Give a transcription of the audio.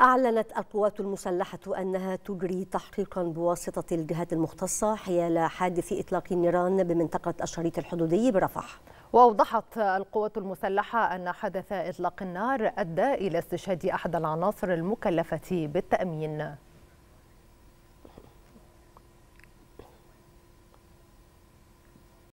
أعلنت القوات المسلحة أنها تجري تحقيقا بواسطة الجهات المختصة حيال حادث إطلاق النيران بمنطقة الشريط الحدودي برفح وأوضحت القوات المسلحة أن حدث إطلاق النار أدى إلى استشهاد أحد العناصر المكلفة بالتأمين